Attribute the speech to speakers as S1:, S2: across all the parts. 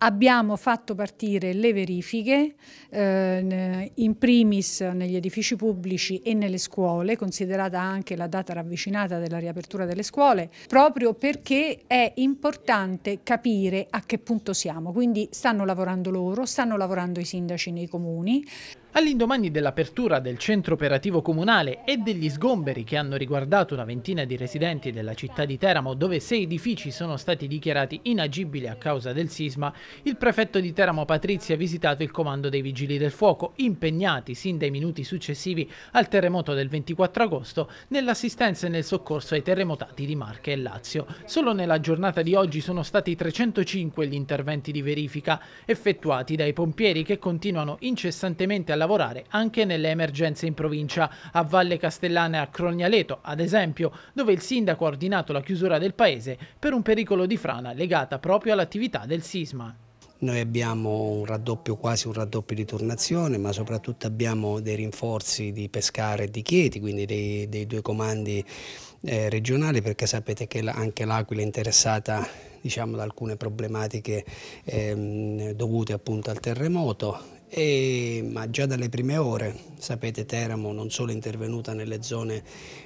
S1: Abbiamo fatto partire le verifiche eh, in primis negli edifici pubblici e nelle scuole, considerata anche la data ravvicinata della riapertura delle scuole, proprio perché è importante capire a che punto siamo. Quindi stanno lavorando loro, stanno lavorando i sindaci nei comuni. All'indomani
S2: dell'apertura del centro operativo comunale e degli sgomberi che hanno riguardato una ventina di residenti della città di Teramo, dove sei edifici sono stati dichiarati inagibili a causa del sisma, il prefetto di Teramo Patrizia ha visitato il comando dei Vigili del Fuoco, impegnati sin dai minuti successivi al terremoto del 24 agosto nell'assistenza e nel soccorso ai terremotati di Marche e Lazio. Solo nella giornata di oggi sono stati 305 gli interventi di verifica effettuati dai pompieri che continuano incessantemente a lavorare anche nelle emergenze in provincia, a Valle Castellana e a Crognaleto, ad esempio, dove il sindaco ha ordinato la chiusura del paese per un pericolo di frana legata proprio all'attività del sisma.
S3: Noi abbiamo un raddoppio, quasi un raddoppio di tornazione, ma soprattutto abbiamo dei rinforzi di Pescara e di Chieti, quindi dei, dei due comandi eh, regionali, perché sapete che anche l'Aquila è interessata diciamo, da alcune problematiche ehm, dovute appunto al terremoto e, ma già dalle prime ore, sapete Teramo non solo è intervenuta nelle zone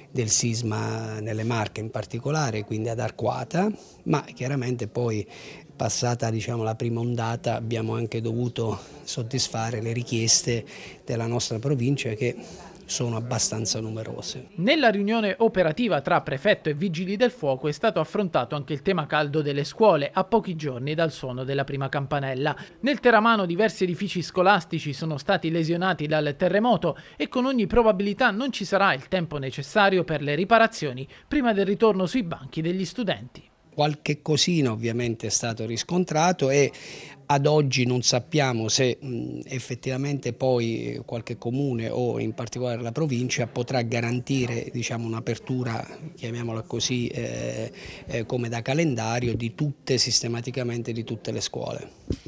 S3: del sisma, nelle Marche in particolare, quindi ad Arquata, ma chiaramente poi passata diciamo, la prima ondata abbiamo anche dovuto soddisfare le richieste della nostra provincia che sono abbastanza numerose.
S2: Nella riunione operativa tra prefetto e vigili del fuoco è stato affrontato anche il tema caldo delle scuole, a pochi giorni dal suono della prima campanella. Nel Teramano diversi edifici scolastici sono stati lesionati dal terremoto e con ogni probabilità non ci sarà il tempo necessario per le riparazioni prima del ritorno sui banchi degli studenti
S3: qualche cosina ovviamente è stato riscontrato e ad oggi non sappiamo se mh, effettivamente poi eh, qualche comune o in particolare la provincia potrà garantire diciamo, un'apertura, chiamiamola così, eh, eh, come da calendario di tutte sistematicamente di tutte le scuole.